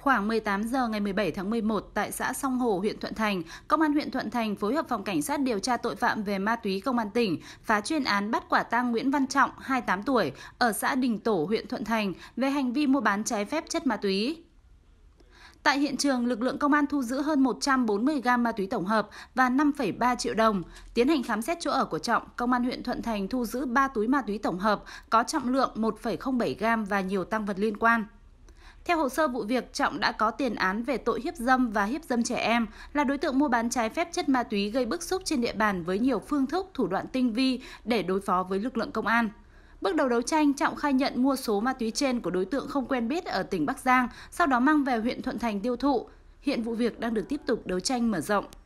Khoảng 18 giờ ngày 17 tháng 11 tại xã Song Hồ, huyện Thuận Thành, Công an huyện Thuận Thành phối hợp phòng cảnh sát điều tra tội phạm về ma túy Công an tỉnh phá chuyên án bắt quả tang Nguyễn Văn Trọng, 28 tuổi, ở xã Đình Tổ, huyện Thuận Thành về hành vi mua bán trái phép chất ma túy. Tại hiện trường, lực lượng công an thu giữ hơn 140 gam ma túy tổng hợp và 5,3 triệu đồng. Tiến hành khám xét chỗ ở của Trọng, công an huyện Thuận Thành thu giữ 3 túi ma túy tổng hợp có trọng lượng 1,07 gam và nhiều tăng vật liên quan. Theo hồ sơ vụ việc, Trọng đã có tiền án về tội hiếp dâm và hiếp dâm trẻ em, là đối tượng mua bán trái phép chất ma túy gây bức xúc trên địa bàn với nhiều phương thức thủ đoạn tinh vi để đối phó với lực lượng công an. Bước đầu đấu tranh, Trọng khai nhận mua số ma túy trên của đối tượng không quen biết ở tỉnh Bắc Giang, sau đó mang về huyện Thuận Thành tiêu thụ. Hiện vụ việc đang được tiếp tục đấu tranh mở rộng.